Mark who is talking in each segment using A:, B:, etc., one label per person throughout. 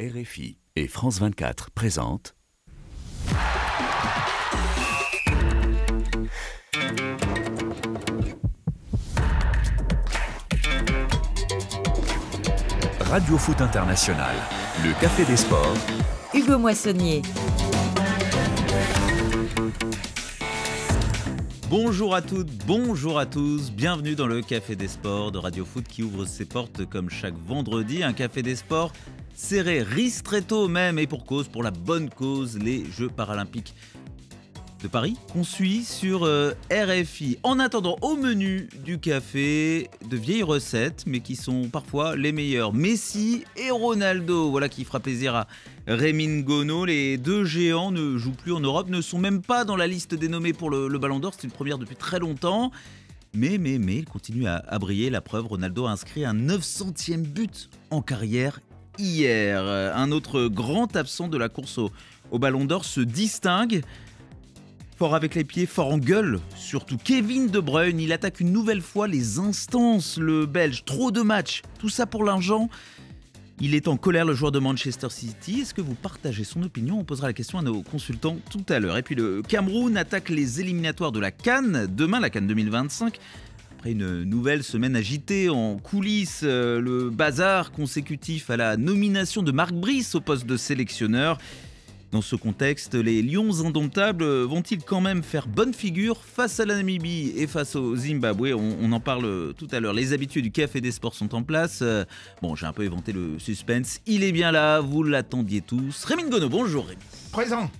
A: RFI et France 24 présentent Radio Foot International, le Café des Sports.
B: Hugo Moissonnier.
A: Bonjour à toutes, bonjour à tous, bienvenue dans le Café des Sports de Radio Foot qui ouvre ses portes comme chaque vendredi, un Café des Sports serré, Ristretto même, et pour cause, pour la bonne cause, les Jeux paralympiques de Paris qu'on suit sur euh, RFI. En attendant, au menu du café, de vieilles recettes, mais qui sont parfois les meilleures. Messi et Ronaldo, voilà qui fera plaisir à Rémy Gono. Les deux géants ne jouent plus en Europe, ne sont même pas dans la liste dénommée pour le, Ballon d'Or. C'est une première depuis très longtemps. Mais, mais, mais, il continue à, à briller. La preuve, Ronaldo a inscrit un 900e but en carrière hier. Euh, un autre grand absent de la course au, Ballon d'Or se distingue. Fort avec les pieds, fort en gueule, surtout Kevin De Bruyne, il attaque une nouvelle fois les instances, le Belge, trop de matchs, tout ça pour l'argent. Il est en colère, le joueur de Manchester City. Est-ce que vous partagez son opinion On posera la question à nos consultants tout à l'heure. Et puis le Cameroun attaque les éliminatoires de la Cannes, demain la Cannes 2025. Après une nouvelle semaine agitée en coulisses, euh, le bazar consécutif à la nomination de Marc Brice au poste de sélectionneur. Dans ce contexte, les Lions indomptables vont-ils quand même faire bonne figure face à la Namibie et face au Zimbabwe on, en parle tout à l'heure. Les habitudes du Café des Sports sont en place. Euh, bon, j'ai un peu éventé le suspense. Il est bien là, vous l'attendiez tous. Rémi Gono, bonjour Rémi. Présent.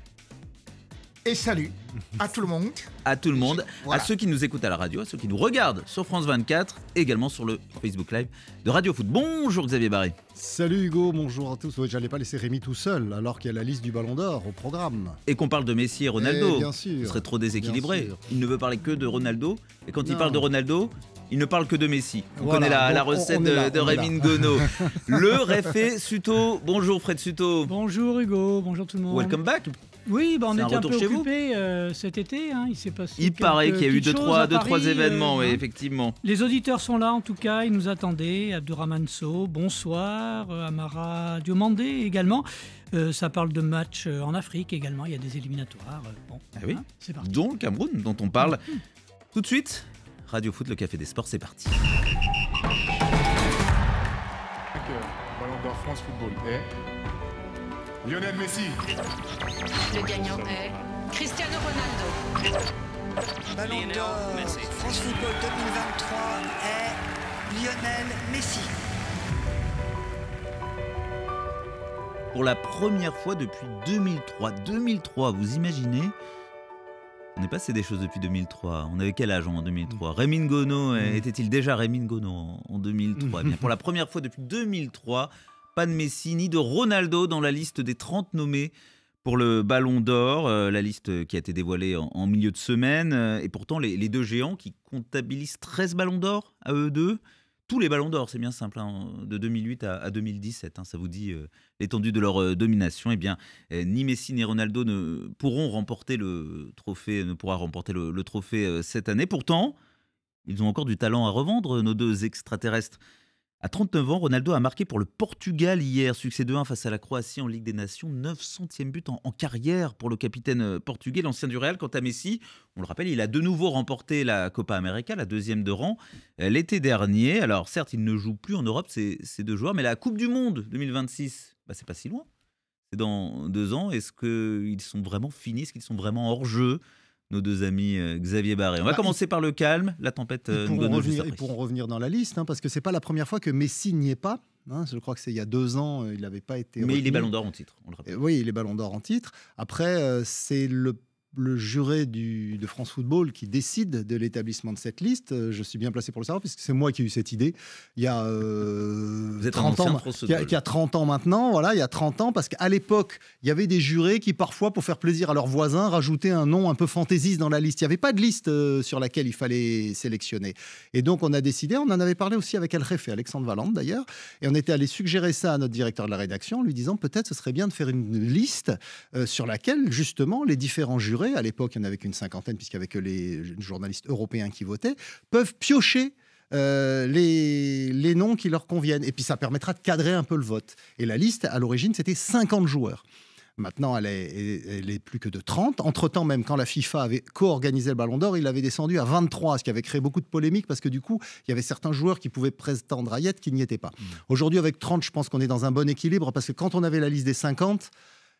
A: Et salut à tout le monde. À tout le monde, à ceux qui nous écoutent à la radio, à ceux qui nous regardent sur France 24, également sur le Facebook Live de Radio Foot. Bonjour Xavier Barré.
C: Salut Hugo, bonjour à tous. J'allais pas laisser Rémi tout seul alors qu'il y a la liste du Ballon d'Or au programme.
A: Et qu'on parle de Messi et Ronaldo. Eh, Ce serait trop déséquilibré. Il ne veut parler que de Ronaldo. Et quand il parle de Ronaldo, il ne parle que de Messi. On connaît la, recette de, Rémi Gono. le réfé Suto. Bonjour Fred Suto. Bonjour Hugo, bonjour tout le monde. Welcome back.
D: Oui, bah, on était un, peu occupés euh, cet été. Hein. il s'est passé. Il paraît qu'il y a eu deux trois, euh, événements, hein. effectivement. Les auditeurs sont là en tout cas, ils nous attendaient. Abdourahmane bonsoir. Euh, Amara Diomandé également. ça parle de matchs en Afrique également. Il y a des éliminatoires. ah oui. Hein,
A: c'est parti. Dont le Cameroun, dont on parle hum, hum. tout de suite. Radio Foot, le café des sports, c'est parti.
B: France Football Lionel Messi.
D: Le gagnant est Cristiano Ronaldo. Ballon d'or France Football 2023 est Lionel Messi.
A: Pour la première fois depuis 2003, 2003, vous imaginez on est passé des choses depuis 2003. On avait quel âge en 2003 Rémin Gono, euh, était-il déjà Rémin Gono en 2003 eh Pour la première fois depuis 2003, pas de Messi ni de Ronaldo dans la liste des 30 nommés pour le Ballon d'Or, euh, la liste qui a été dévoilée en, milieu de semaine. Euh, et pourtant, les, deux géants qui comptabilisent 13 Ballons d'Or à eux deux, tous les Ballons d'Or, c'est bien simple, hein, de 2008 à, 2017, hein, ça vous dit euh, l'étendue de leur domination. Eh bien, ni Messi ni Ronaldo ne pourront remporter le trophée, ne pourra remporter le trophée cette année. Pourtant, ils ont encore du talent à revendre, nos deux extraterrestres. À 39 ans, Ronaldo a marqué pour le Portugal hier, succès de 1 face à la Croatie en Ligue des Nations, 900e but en, carrière pour le capitaine euh, portugais, l'ancien du Real. Quant à Messi, on le rappelle, il a de nouveau remporté la Copa América, la deuxième de rang, euh, l'été dernier. Alors certes, il ne joue plus en Europe, ces, deux joueurs, mais la Coupe du Monde 2026, bah, c'est pas si loin. C'est dans deux ans. Est-ce qu'ils sont vraiment finis Est-ce qu'ils sont vraiment hors jeu nos deux amis euh, Xavier Barré. On va bah, commencer par le calme, la tempête. Euh, ils, pourront revenir, ils
C: pourront revenir dans la liste, hein, parce que c'est pas la première fois que Messi n'y est pas. Hein. je crois que c'est il y a deux ans, euh, il n'avait pas été. Mais il est Ballon d'Or en titre, on euh, oui, il est Ballon d'Or en titre. Après, c'est le le juré de France Football qui décide de l'établissement de cette liste, euh, je suis bien placé pour le savoir puisque c'est moi qui ai eu cette idée il y a euh, Vous êtes 30 ans, il a, 30 ans maintenant, voilà, il y a 30 ans parce qu'à l'époque, il y avait des jurés qui parfois pour faire plaisir à leurs voisins rajoutaient un nom un peu fantaisiste dans la liste. Il n'y avait pas de liste euh, sur laquelle il fallait sélectionner. Et donc on a décidé, on en avait parlé aussi avec el Alexandre Valente d'ailleurs, et on était allé suggérer ça à notre directeur de la rédaction en lui disant peut-être ce serait bien de faire une liste sur laquelle justement les différents jurés à l'époque il n'y en avait qu'une cinquantaine puisqu'il n'y avait que les journalistes européens qui votaient, peuvent piocher euh, les, les, noms qui leur conviennent. Et puis ça permettra de cadrer un peu le vote. Et la liste, à l'origine, c'était 50 joueurs. Maintenant, elle est, est, plus que de 30. Entre-temps, même quand la FIFA avait co-organisé le Ballon d'Or, il avait descendu à 23, ce qui avait créé beaucoup de polémiques parce que du coup, il y avait certains joueurs qui pouvaient prétendre à y qui n'y étaient pas. Mmh. Aujourd'hui, avec 30, je pense qu'on est dans un bon équilibre parce que quand on avait la liste des 50,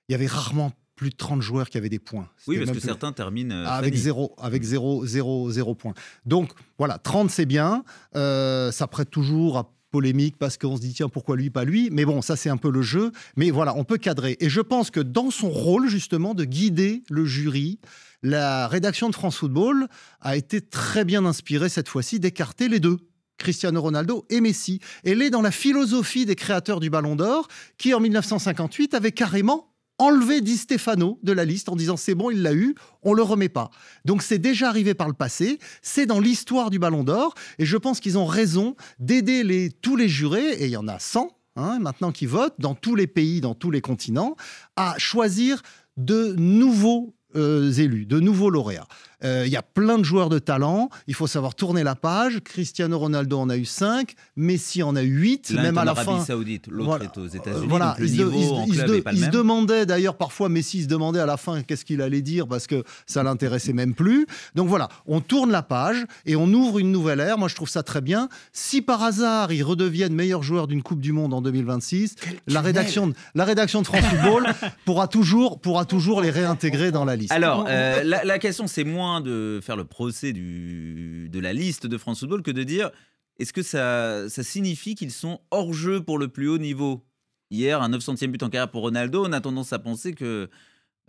C: il y avait rarement plus de 30 joueurs qui avaient des points. Oui, parce que certains
A: terminent euh, avec zéro,
C: avec zéro, zéro, zéro point. Donc voilà, 30 c'est bien, euh, ça prête toujours à polémique parce qu'on se dit tiens pourquoi lui pas lui mais bon ça c'est un peu le jeu mais voilà on peut cadrer et je pense que dans son rôle justement de guider le jury la rédaction de France Football a été très bien inspirée cette fois-ci d'écarter les deux Cristiano Ronaldo et Messi. Elle est dans la philosophie des créateurs du Ballon d'Or, qui en 1958 avait carrément enlever Di Stefano de la liste en disant c'est bon, il l'a eu, on le remet pas. Donc c'est déjà arrivé par le passé, c'est dans l'histoire du Ballon d'Or, et je pense qu'ils ont raison d'aider tous les jurés, et il y en a 100 hein, maintenant qui votent dans tous les pays, dans tous les continents, à choisir de nouveaux euh, élus, de nouveaux lauréats. Euh, il y a plein de joueurs de talent. Il faut savoir tourner la page. Cristiano Ronaldo en a eu 5, Messi en a eu 8, même à la Arabie Saoudite, l'autre
A: est aux euh, États-Unis. Voilà. il, se,
C: demandait d'ailleurs parfois Messi se demandait à la fin qu'est-ce qu'il allait dire parce que ça l'intéressait même plus. Donc voilà, on tourne la page et on ouvre une nouvelle ère. Moi, je trouve ça très bien. Si par hasard ils redeviennent meilleurs joueurs d'une Coupe du Monde en 2026, la rédaction, de, la rédaction de France Football pourra toujours pourra toujours les réintégrer dans la liste. Alors
A: euh, la, la question c'est moins de faire le procès du, de la liste de France Football que de dire est-ce que ça, ça signifie qu'ils sont hors jeu pour le plus haut niveau Hier, un 900e but en carrière pour Ronaldo, on a tendance à penser que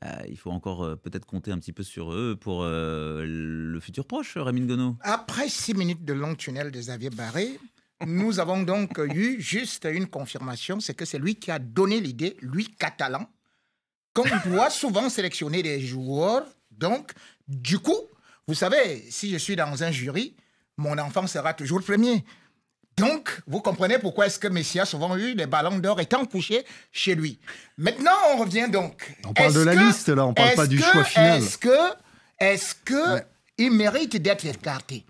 A: bah, il faut encore euh, peut-être compter un petit peu sur eux pour euh, le futur proche, Rémi Gono.
B: Après six minutes de long tunnel de Xavier Barré, nous avons donc eu juste une confirmation, c'est que c'est lui qui a donné l'idée, lui catalan, qu'on doit souvent sélectionner des joueurs donc, du coup, vous savez, si je suis dans un jury, mon enfant sera toujours le premier. Donc, vous comprenez pourquoi est-ce que Messi a souvent eu les ballons d'or étant couché chez lui. Maintenant, on revient donc. On parle de la liste, là, on parle pas du choix final. Est-ce que, est-ce que il mérite d'être écarté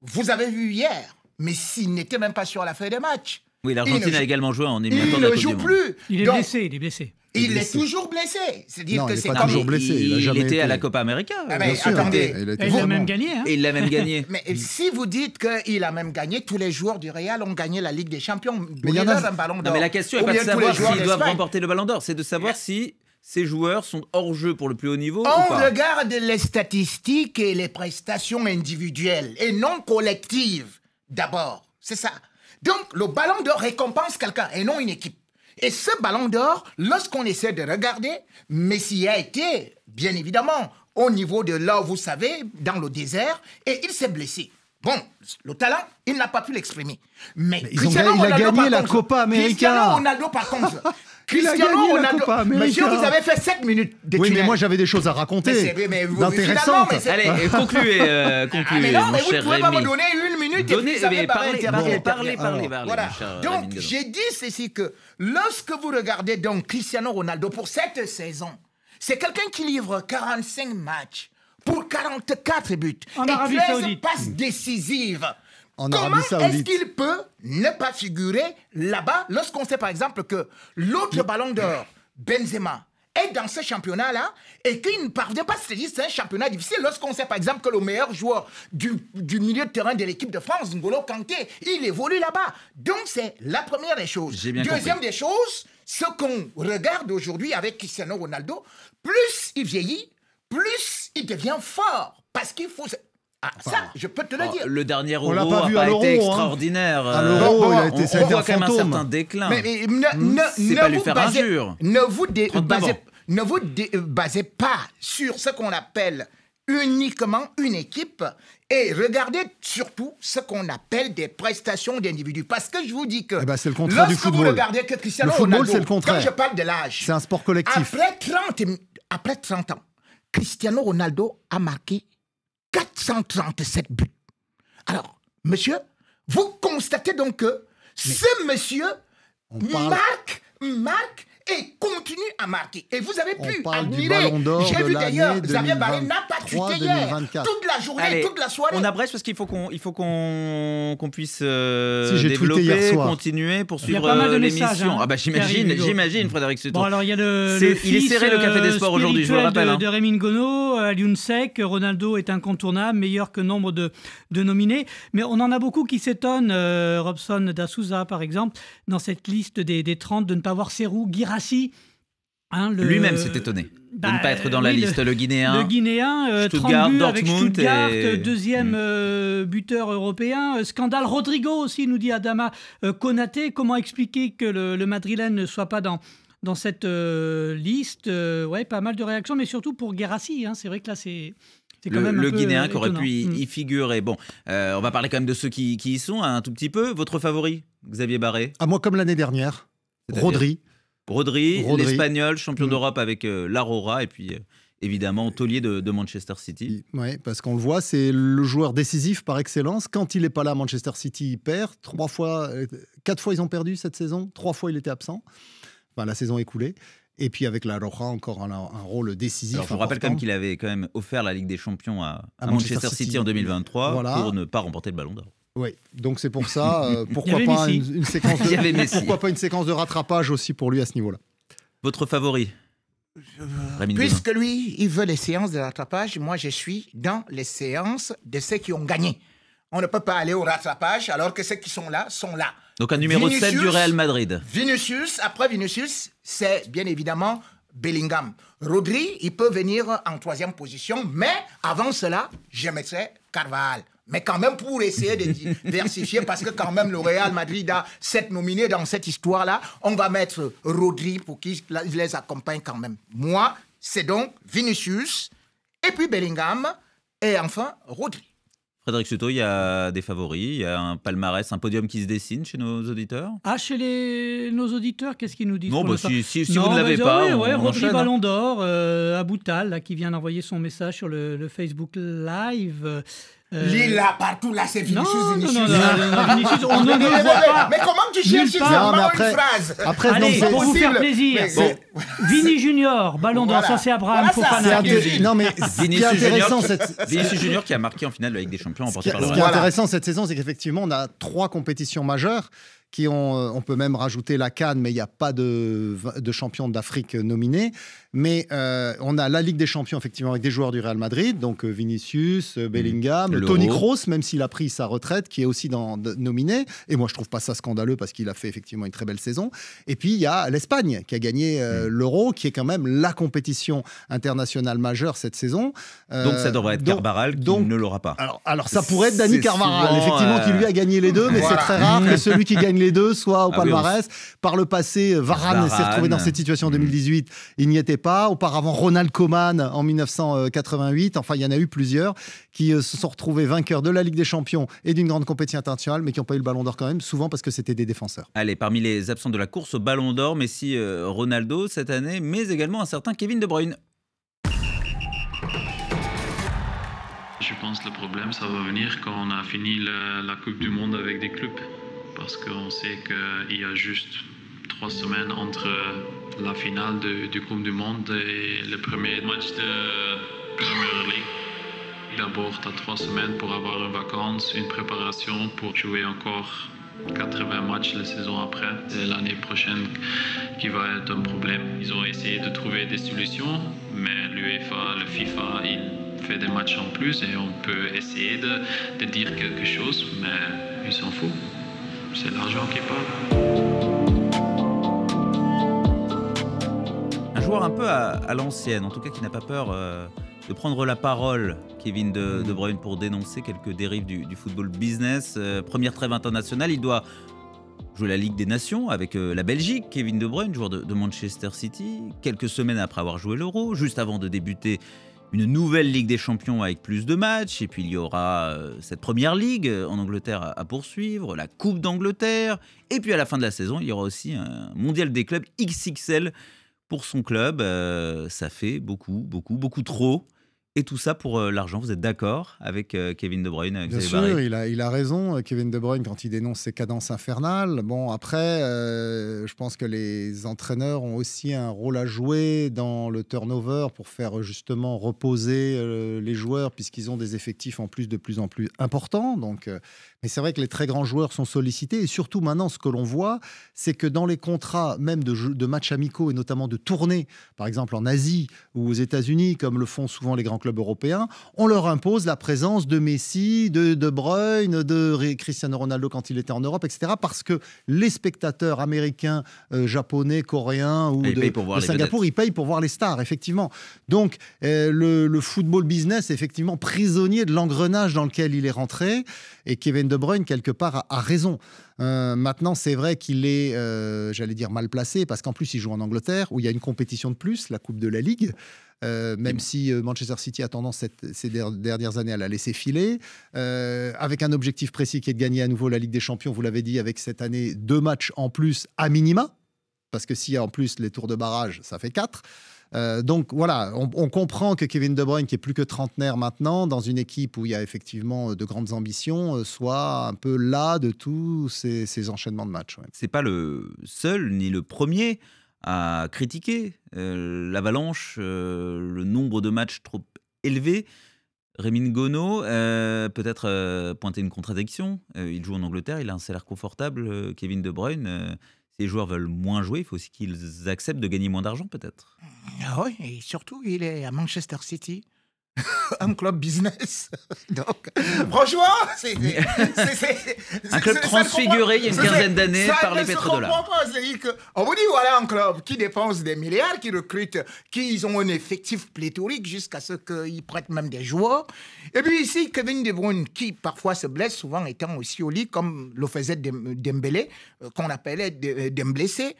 B: Vous avez vu hier, Messi n'était même pas sur la feuille des matchs. Oui, l'Argentine a
A: également joué en éliminatoire Il ne joue plus.
D: Il est blessé, il est blessé.
B: Il est toujours blessé. C'est-à-dire que c'est
A: toujours blessé. Il, était à la Copa América. Ah ben, attendez, il, a même gagné. Hein. Il l'a même gagné. mais
B: si vous dites qu'il a même gagné, tous les joueurs du Real ont gagné la Ligue des Champions. Mais il y a ballon d'or. Mais la question n'est pas de savoir s'ils doivent remporter
A: le ballon d'or, c'est de savoir si ces joueurs sont hors jeu pour le plus haut niveau On
B: regarde les statistiques et les prestations individuelles et non collectives d'abord. C'est ça. Donc le ballon d'or récompense quelqu'un et non une équipe. Et ce ballon d'or, lorsqu'on essaie de regarder, Messi a été, bien évidemment, au niveau de là vous savez, dans le désert, et il s'est blessé. Bon, le talent, il n'a pas pu l'exprimer. Mais, il a gagné la Copa América. Cristiano Ronaldo, par contre, Cristiano Ronaldo. Monsieur, vous hein. avez
C: fait 7 minutes Oui, mais moi j'avais des choses à raconter. D'intéressantes. Allez, ah. concluez, euh, ah, concluez. mais non, mais vous ne pouvez pas me donner
B: une minute. et avez parlez, parlez, parlez, parlez, Voilà. Euh, donc, j'ai dit ceci que lorsque vous regardez donc Cristiano Ronaldo pour cette saison, c'est quelqu'un qui livre 45 matchs pour 44 buts et 13 passes décisives. Comment est-ce qu'il peut ne pas figurer là-bas lorsqu'on sait par exemple que l'autre ballon d'or, Benzema, est dans ce championnat-là et qu'il ne parvient pas à se dire c'est un championnat difficile lorsqu'on sait par exemple que le meilleur joueur du, milieu de terrain de l'équipe de France, N'Golo Kanté, il évolue là-bas. Donc c'est la première des choses. Deuxième des choses, ce qu'on regarde aujourd'hui avec Cristiano Ronaldo, plus il vieillit, plus il devient fort. Parce qu'il faut... Ah, ça, je peux te le oh, dire. Le
A: dernier euro a pas, été hein. extraordinaire. Euh, il a été on, voit quand même un certain déclin. Hmm. ne, pas lui Ne
B: vous, basez, ne vous basez pas sur ce qu'on appelle uniquement une équipe et regardez surtout ce qu'on appelle des prestations d'individus. Parce que je vous dis que eh ben, c'est le contraire lorsque du football. vous regardez que Cristiano le Ronaldo, quand je parle de l'âge, c'est un sport collectif. Après après 30 ans, Cristiano Ronaldo a marqué 437 buts. Alors, monsieur, vous constatez donc que ce monsieur Marc, marque et continue à marquer. Et vous avez on pu admirer. J'ai vu d'ailleurs, Xavier Barré n'a pas tué hier. Toute la journée, toute la
A: soirée. On abrège parce qu'il faut qu'on, il faut qu'on, qu'on puisse euh, si développer, continuer, poursuivre euh, l'émission. Hein, ah bah j'imagine, j'imagine, Frédéric Sutton. Bon alors il
D: y a le, il est serré le café des sports euh, aujourd'hui, je vous le rappelle. De, hein. de Rémi Ngono, Alioune euh, Ronaldo est incontournable, meilleur que nombre de, de nominés. Mais on en a beaucoup qui s'étonnent, Robson D'Assouza par exemple, dans cette liste des, des 30 de ne pas voir ses Guirard Hein, Lui-même s'est étonné de ne bah, pas être dans la liste, le, Guinéen. Le Guinéen, euh, Stuttgart, Dortmund euh, deuxième mm. euh, buteur européen. Scandale Rodrigo aussi, nous dit Adama Konaté. Comment expliquer que le, Madrilène ne soit pas dans, dans cette liste Ouais, pas mal de réactions, mais surtout pour Guérassi. Hein. c'est vrai que là, c'est... Quand même le Guinéen qui aurait pu mm.
A: y, figurer. Bon, on va parler quand même de ceux qui, y sont hein, un tout petit peu. Votre favori, Xavier Barré
C: À ah, moi, comme l'année dernière, Rodri.
A: Rodri, l'Espagnol, champion mm. d'Europe avec euh, l'Aurora, et puis euh, évidemment taulier de, Manchester City.
C: Oui, parce qu'on le voit, c'est le joueur décisif par excellence. Quand il n'est pas là, Manchester City perd. Trois fois, euh, quatre fois ils ont perdu cette saison, trois fois il était absent, enfin, la saison écoulée. Et puis avec l'Aurora, encore un, rôle décisif. je vous rappelle quand même
A: qu'il avait quand même offert la Ligue des Champions à, Manchester, City, en 2023 pour ne pas remporter le ballon d'or.
C: Oui, donc c'est pour ça, euh, pourquoi, pas une, séquence de, pourquoi pas une séquence de rattrapage aussi pour lui à ce niveau-là Votre
A: favori Puisque
B: lui, il veut les séances de rattrapage, moi je suis dans les séances de ceux qui ont gagné. On ne peut pas aller au rattrapage alors que ceux qui sont là sont là. Donc un numéro 7 du Real Madrid. Vinicius, après Vinicius, c'est bien évidemment Bellingham. Rodri, il peut venir en troisième position, mais avant cela, je mettrais Carvalho. Mais quand même, pour essayer de diversifier, parce que quand même, le Real Madrid a sept nominés dans cette histoire-là, on va mettre Rodri pour qu'il les accompagne quand même. Moi, c'est donc Vinicius, et puis Bellingham,
D: et enfin Rodri.
A: Frédéric Souto, il y a des favoris, il y a un palmarès, un podium qui se dessine chez nos auditeurs
D: Ah, chez les... nos auditeurs, qu'est-ce qu'ils nous disent Non, bah, si, si, vous ne l'avez bah, pas, on, Rodri Ballon d'Or, euh, à Boutal, là, qui vient d'envoyer son message sur le, le Facebook Live. Euh, Lila là, partout là, c'est Vinicius, Vinicius. on ne le voit pas. Mais comment tu cherches une phrase après, Allez, non, pour vous faire plaisir, bon. Junior, ballon d'or, ça c'est Abraham Fofana. Non mais qui intéressant,
C: Vinicius Junior
A: qui a marqué en finale la Ligue des Champions, par Ce qui est intéressant
C: cette saison, c'est qu'effectivement, on a trois compétitions majeures qui ont, euh, on peut même rajouter la Cannes, mais il n'y a pas de, de champion d'Afrique nominé. Mais euh, on a la Ligue des Champions, effectivement, avec des joueurs du Real Madrid, donc euh, Vinicius, euh, Bellingham, mmh. Toni Tony Kroos, même s'il a pris sa retraite, qui est aussi dans, nominé. Et moi, je trouve pas ça scandaleux parce qu'il a fait effectivement une très belle saison. Et puis, il y a l'Espagne qui a gagné mmh. l'Euro, qui est quand même la compétition internationale majeure cette saison. donc, ça devrait être
A: donc, qui ne l'aura pas. Alors, alors ça pourrait être Dani Carbaral, effectivement, qui lui a
C: gagné les deux, mais c'est très rare que mmh. celui qui gagne les deux soit au ah palmarès. Par le passé, Varane, Varane. s'est retrouvé dans cette situation en 2018. Il n'y était pas pas. Auparavant, Ronald Koeman en 1988. Enfin, il y en a eu plusieurs qui euh, se sont retrouvés vainqueurs de la Ligue des Champions et d'une grande compétition internationale, mais qui n'ont pas eu le Ballon d'Or quand même, souvent parce que c'était des défenseurs.
A: Allez, parmi les absents de la course au Ballon d'Or, Messi, euh, Ronaldo cette année, mais également un certain Kevin De Bruyne.
C: Je pense que le problème, ça va venir quand on a fini la Coupe du Monde avec des clubs. Parce qu'on sait qu'il y a juste trois semaines entre la finale du Coupe du Monde et le premier match de Premier League. D'abord, tu as trois semaines pour avoir une vacance, une préparation pour jouer encore 80 matchs la saison après. C'est l'année prochaine qui va être un problème. Ils ont essayé de trouver des solutions, mais l'UEFA, le FIFA, ils font des matchs en plus et on peut essayer de, de dire quelque chose, mais ils s'en foutent. C'est l'argent qui parle.
A: un peu à, l'ancienne, en tout cas qui n'a pas peur euh, de prendre la parole, Kevin de, Bruyne, pour dénoncer quelques dérives du, football business. Euh, première trêve internationale, il doit jouer la Ligue des Nations avec euh, la Belgique. Kevin De Bruyne, joueur de, Manchester City, quelques semaines après avoir joué l'Euro, juste avant de débuter une nouvelle Ligue des Champions avec plus de matchs, et puis il y aura cette première Ligue en Angleterre à, à poursuivre, la Coupe d'Angleterre, et puis à la fin de la saison, il y aura aussi un Mondial des clubs XXL pour son club, euh, ça fait beaucoup, beaucoup, beaucoup trop. Et tout ça pour euh, l'argent, vous êtes d'accord avec euh, Kevin De Bruyne Bien sûr, il
C: a, il a raison, euh, Kevin De Bruyne, quand il dénonce ses cadences infernales. Bon, après, je pense que les entraîneurs ont aussi un rôle à jouer dans le turnover pour faire justement reposer les joueurs, puisqu'ils ont des effectifs en plus de plus en plus importants. Donc, mais c'est vrai que les très grands joueurs sont sollicités. Et surtout maintenant, ce que l'on voit, c'est que dans les contrats même de, de matchs amicaux et notamment de tournées, par exemple en Asie ou aux États-Unis, comme le font souvent les grands club on leur impose la présence de Messi, de De Bruyne, de Cristiano Ronaldo quand il était en Europe, etc. Parce que les spectateurs américains, euh, japonais, coréens ou de, Singapour, ils payent pour voir les stars, effectivement. Donc euh, le, football business est effectivement prisonnier de l'engrenage dans lequel il est rentré. Et Kevin De Bruyne, quelque part, a, raison. Euh, maintenant, c'est vrai qu'il est, j'allais dire, mal placé, parce qu'en plus, il joue en Angleterre, où il y a une compétition de plus, la Coupe de la Ligue. Euh, même si euh, Manchester City a tendance ces dernières années à la laisser filer, euh, avec un objectif précis qui est de gagner à nouveau la Ligue des Champions, vous l'avez dit, avec cette année deux matchs en plus à minima, parce que s'il y a en plus les tours de barrage, ça fait quatre. donc voilà, on, comprend que Kevin De Bruyne, qui est plus que trentenaire maintenant, dans une équipe où il y a effectivement de grandes ambitions, soit un peu là de tous ces, enchaînements de matchs. Ouais.
A: C'est pas le seul ni le premier à critiquer euh, l'avalanche, euh, le nombre de matchs trop élevé. Rémy Gono, euh, peut-être pointer une contradiction. il joue en Angleterre, il a un salaire confortable. Kevin De Bruyne, ces joueurs veulent moins jouer, il faut aussi qu'ils acceptent de gagner moins d'argent
B: peut-être. Ah oui, et surtout, il est à Manchester City. un club business. Donc, franchement, c'est. Un club transfiguré il y a une quinzaine d'années par les pétrodollars. On vous dit voilà un club qui dépense des milliards, qui recrute, qui ils ont un effectif pléthorique jusqu'à ce qu'ils prêtent même des joueurs. Et puis ici, Kevin De Bruyne, qui parfois se blesse, souvent étant aussi au lit, comme le faisait Dembélé, euh, qu'on appelait euh, Demblessé.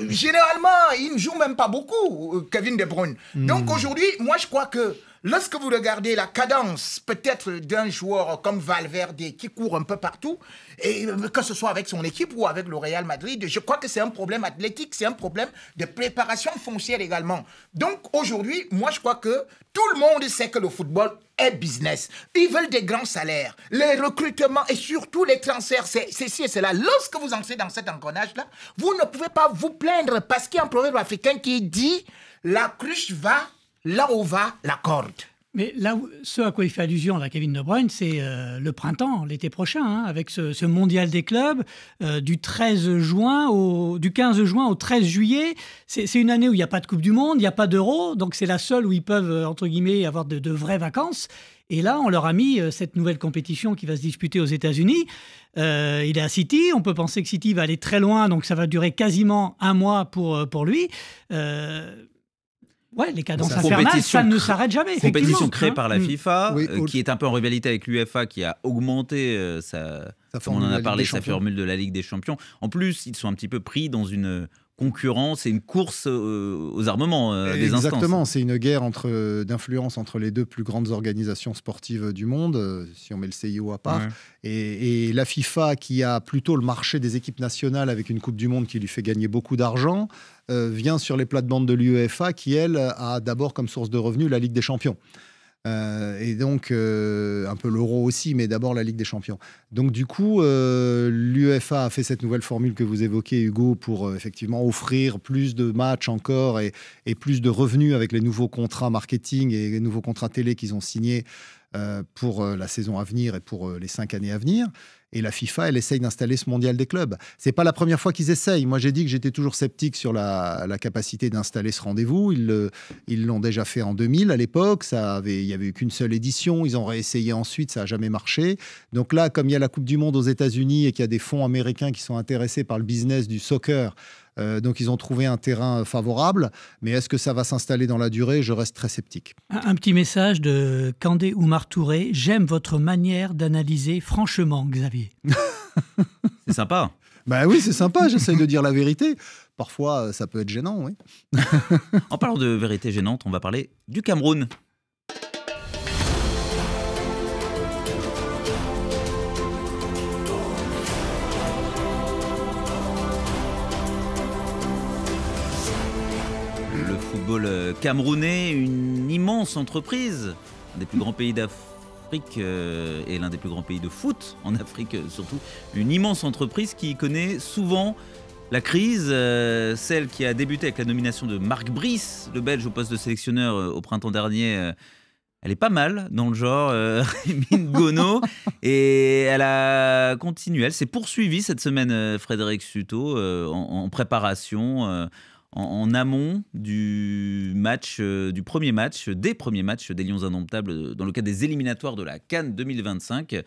B: Euh, généralement, il ne joue même pas beaucoup, Kevin De Bruyne. Hmm. Donc aujourd'hui, moi je crois que. Lorsque vous regardez la cadence peut-être d'un joueur comme Valverde qui court un peu partout, et euh, que ce soit avec son équipe ou avec le Real Madrid, je crois que c'est un problème athlétique, c'est un problème de préparation foncière également. Donc aujourd'hui, moi je crois que tout le monde sait que le football est business. Ils veulent des grands salaires, les recrutements et surtout les transferts, c'est ci et cela. Lorsque vous entrez dans cet engrenage-là, vous ne pouvez pas vous plaindre parce qu'il y a un proverbe africain qui dit la cruche va là où va la corde.
D: Mais là, où, ce à quoi il fait allusion, là, Kevin De Bruyne, c'est euh, le printemps, l'été prochain, hein, avec ce, mondial des clubs euh, du 13 juin au du 15 juin au 13 juillet. C'est une année où il n'y a pas de Coupe du Monde, il n'y a pas d'Euro, donc c'est la seule où ils peuvent euh, entre guillemets avoir de, vraies vacances. Et là, on leur a mis cette nouvelle compétition qui va se disputer aux États-Unis. il est à City. On peut penser que City va aller très loin, donc ça va durer quasiment un mois pour, pour lui. Euh, Ouais, les cadences infernales, ça ne s'arrête jamais. Compétition créée par la
A: mmh. FIFA, euh, qui est un peu en rivalité avec l'UFA, qui a augmenté euh, on en a parlé, sa formule de la Ligue des Champions. En plus, ils sont un petit peu pris dans une concurrence et une course euh, aux armements euh, des Exactement,
C: c'est une guerre entre, euh, d'influence entre les deux plus grandes organisations sportives du monde, si on met le CIO à part, et, la FIFA qui a plutôt le marché des équipes nationales avec une Coupe du Monde qui lui fait gagner beaucoup d'argent, vient sur les plates-bandes de l'UEFA qui, elle, a d'abord comme source de revenus la Ligue des Champions. Euh, et donc, euh, un peu l'euro aussi, mais d'abord la Ligue des Champions. Donc, du coup, euh, l'UEFA a fait cette nouvelle formule que vous évoquez, Hugo, pour effectivement offrir plus de matchs encore et, plus de revenus avec les nouveaux contrats marketing et les nouveaux contrats télé qu'ils ont signés euh, pour euh, la saison à venir et pour euh, les cinq années à venir. Et la FIFA, elle essaye d'installer ce mondial des clubs. C'est pas la première fois qu'ils essayent. Moi, j'ai dit que j'étais toujours sceptique sur la, capacité d'installer ce rendez-vous. Ils l'ont déjà fait en 2000 à l'époque. Ça il n'y avait eu qu'une seule édition. Ils ont réessayé ensuite. Ça n'a jamais marché. Donc là, comme il y a la Coupe du Monde aux États-Unis et qu'il y a des fonds américains qui sont intéressés par le business du soccer euh, donc ils ont trouvé un terrain favorable, mais est-ce que ça va s'installer dans la durée Je reste très sceptique.
D: Un, petit message de Candé Oumar Touré. J'aime votre manière d'analyser franchement, Xavier.
C: c'est sympa. Ben oui, c'est sympa, j'essaye de dire la vérité. Parfois, euh, ça peut être gênant, oui.
A: en parlant de vérité gênante, on va parler du Cameroun. football euh, camerounais, une immense entreprise, un des plus grands pays d'Afrique euh, et l'un des plus grands pays de foot en Afrique euh, surtout, une immense entreprise qui connaît souvent la crise, celle qui a débuté avec la nomination de Marc Brice, le Belge au poste de sélectionneur au printemps dernier elle est pas mal dans le genre, euh, et elle a continué, elle s'est poursuivie cette semaine, Frédéric Suto, en, préparation en, amont du match, euh, du premier match, des premiers matchs des Lions Indomptables euh, dans le cadre des éliminatoires de la Cannes 2025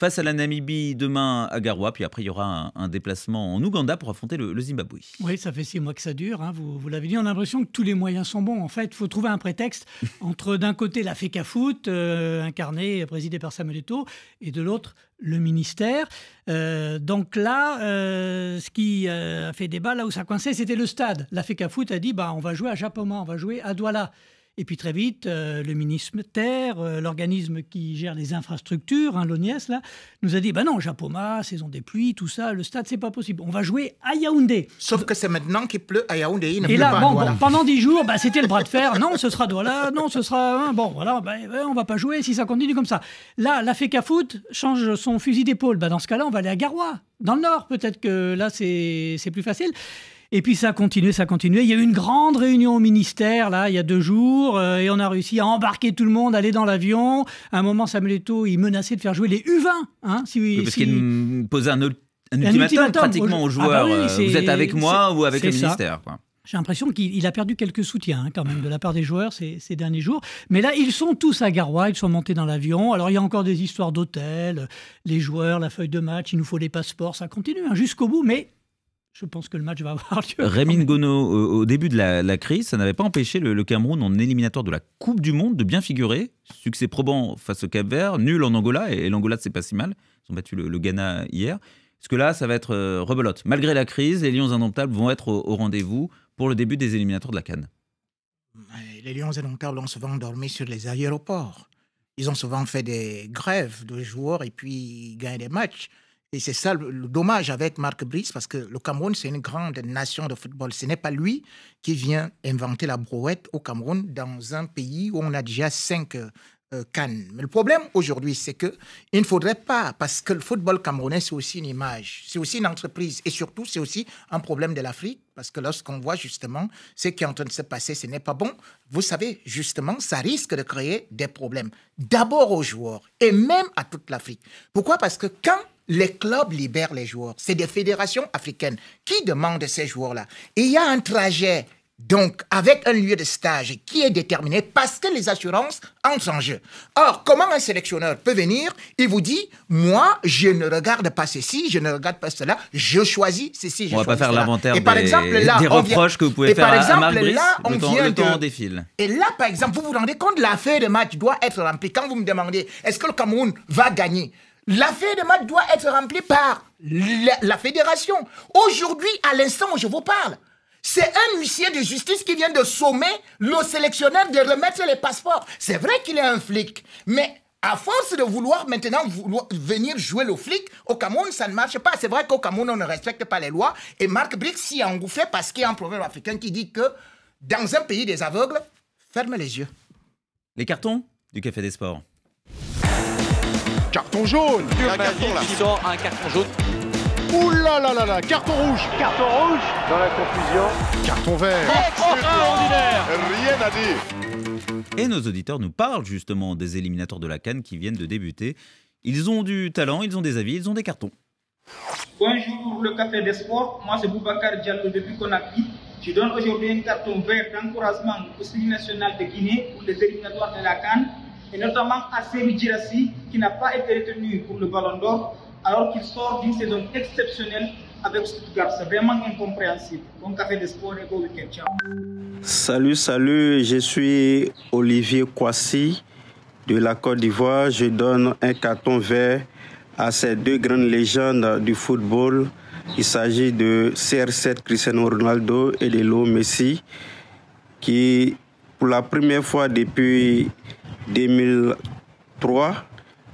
A: face à la Namibie demain à Garoua, puis après il y aura un, déplacement en Ouganda pour affronter le, Zimbabwe.
D: Oui, ça fait six mois que ça dure, hein, vous, l'avez dit, on a l'impression que tous les moyens sont bons. En fait, il faut trouver un prétexte entre d'un côté la FECAFOOT, Foot, et euh, incarnée, présidée par Samuel Eto'o, et de l'autre le ministère. Euh, donc là, euh, ce qui a fait débat, là où ça coinçait, c'était le stade. La FECAFOOT Foot a dit, bah, on va jouer à Japoma, on va jouer à Douala. Et puis très vite, euh, le ministère, Terre, euh, l'organisme qui gère les infrastructures, hein, l'ONIES, là, nous a dit ben non, Japoma, saison des pluies, tout ça, le stade, c'est pas possible. On va jouer à Yaoundé. Sauf que c'est maintenant qu'il pleut à Yaoundé. Il Et là, pas, pendant dix jours, bah, c'était le bras de fer. Non, ce sera Douala, non, ce sera. bon, voilà, bah, on va pas jouer si ça continue comme ça. Là, la FECA Foot change son fusil d'épaule. Bah, dans ce cas-là, on va aller à Garoua, dans le Nord. Peut-être que là, c'est plus facile. Et puis ça a ça a Il y a eu une grande réunion au ministère, là, il y a deux jours, euh, et on a réussi à embarquer tout le monde, aller dans l'avion. À un moment, Samuel Eto, il menaçait de faire jouer les U20. Hein, si, parce
A: qu'il posait un, ultimatum, pratiquement aux joueurs. Ah bah euh, vous êtes avec moi ou avec le ministère
D: J'ai l'impression qu'il a perdu quelques soutiens hein, quand même de la part des joueurs ces, derniers jours. Mais là, ils sont tous à Garoua, ils sont montés dans l'avion. Alors il y a encore des histoires d'hôtels, les joueurs, la feuille de match, il nous faut des passeports, ça continue hein, jusqu'au bout. Mais je pense que le match va avoir lieu. Rémi
A: Ngono, au début de la, crise, ça n'avait pas empêché le, Cameroun en éliminatoire de la Coupe du Monde de bien figurer. Succès probant face au Cap Vert, nul en Angola, et, l'Angola, c'est pas si mal. Ils ont battu le, Ghana hier. Est-ce que là, ça va être euh, rebelote. Malgré la crise, les Lions indomptables vont être au, rendez-vous pour le début des éliminatoires de la Cannes.
B: Les Lions indomptables ont souvent dormi sur les aéroports. Ils ont souvent fait des grèves de joueurs et puis gagné des matchs. Et c'est ça le, dommage avec Marc Brice, parce que le Cameroun, c'est une grande nation de football. Ce n'est pas lui qui vient inventer la brouette au Cameroun, dans un pays où on a déjà cinq euh, euh, cannes. Mais le problème aujourd'hui, c'est qu'il ne faudrait pas, parce que le football camerounais, c'est aussi une image, c'est aussi une entreprise, et surtout, c'est aussi un problème de l'Afrique, parce que lorsqu'on voit justement ce qui est en train de se passer, ce n'est pas bon. Vous savez, justement, ça risque de créer des problèmes, d'abord aux joueurs, et même à toute l'Afrique. Pourquoi Parce que quand les clubs libèrent les joueurs. C'est des fédérations africaines qui demandent ces joueurs-là. il y a un trajet, donc, avec un lieu de stage qui est déterminé parce que les assurances entrent en jeu. Or, comment un sélectionneur peut venir Il vous dit, moi, je ne regarde pas ceci, je ne regarde pas cela, je choisis ceci, je On ne va pas faire l'inventaire des, reproches que vous pouvez faire par exemple, à on le, vient de, défile. Et là, par exemple, vous vous rendez compte, la feuille de match doit être remplie. Quand vous me demandez, est-ce que le Cameroun va gagner la L'affaire doit être remplie par la, fédération. Aujourd'hui, à l'instant où je vous parle, c'est un huissier de justice qui vient de sommer le sélectionneur de remettre les passeports. C'est vrai qu'il est un flic, mais à force de vouloir maintenant venir jouer le flic, au Cameroun, ça ne marche pas. C'est vrai qu'au Cameroun, on ne respecte pas les lois. Et Marc Brix s'y a parce qu'il y a un proverbe africain qui dit que dans un pays des aveugles, ferme les yeux. Les cartons
A: du Café des Sports.
C: Carton jaune un carton là. un carton jaune.
B: Ouh là là
C: là Carton rouge Carton rouge Dans la confusion. Carton vert Extraordinaire Rien à
A: dire Et nos auditeurs nous parlent justement des éliminateurs de la Cannes qui viennent de débuter. Ils ont du talent, ils ont des avis, ils ont des cartons.
C: Bonjour le
B: Café des Sports, moi c'est Boubacar Diallo depuis pris. Je donne aujourd'hui un carton vert d'encouragement
A: au Sénat national de Guinée pour les éliminatoires de la Cannes et notamment à Djirassi qui n'a pas été retenu pour le Ballon d'Or, alors qu'il sort d'une saison exceptionnelle avec Stuttgart. C'est vraiment incompréhensible. Bon café de sport et bon week-end. Ciao. Salut, salut, je suis Olivier Kwasi de la Côte d'Ivoire. Je donne un carton vert à ces deux grandes légendes du football. Il s'agit de CR7 Cristiano Ronaldo et de Léo Messi qui, pour la première fois depuis 2003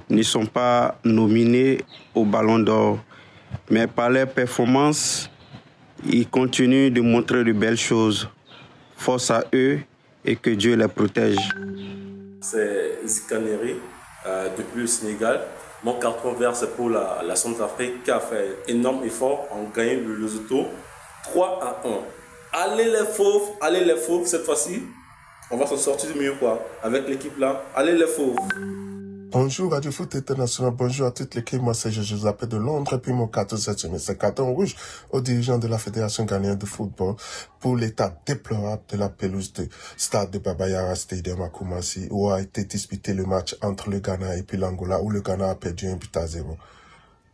A: ne sont pas nominés au Ballon d'Or. Mais par leur performance, ils continuent de montrer de belles choses. Force à eux et que Dieu les protège. C'est Zikaneri, euh, depuis le Sénégal. Mon carton vert, c'est pour la, la Centrafrique qui a fait énorme effort en gagnant le Lesotho 3 à 1. Allez les fauves, allez les fauves cette fois-ci
B: on va s'en sortir mieux, quoi. Avec l'équipe là, allez les faux.
C: Bonjour Radio Foot International, bonjour à toute l'équipe, moi c'est je vous appelle de Londres et puis mon 14 e c'est carton rouge aux dirigeants de la Fédération ghanéenne de football pour l'état déplorable de la pelouse de stade de Babayara Stadium à Kumasi où a été disputé le match entre le Ghana et puis l'Angola où le Ghana a perdu un but à zéro.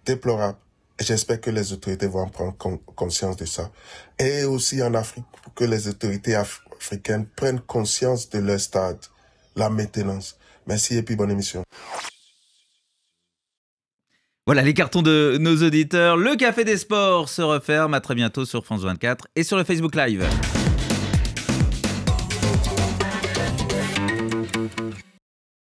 C: Déplorable. J'espère que les autorités vont prendre conscience de ça. Et aussi en Afrique, que les autorités africaines prennent conscience de leur stade, la maintenance. Merci et puis bonne émission.
A: Voilà les cartons de nos auditeurs. Le Café des Sports se referme. À très bientôt sur France 24 et sur le Facebook Live.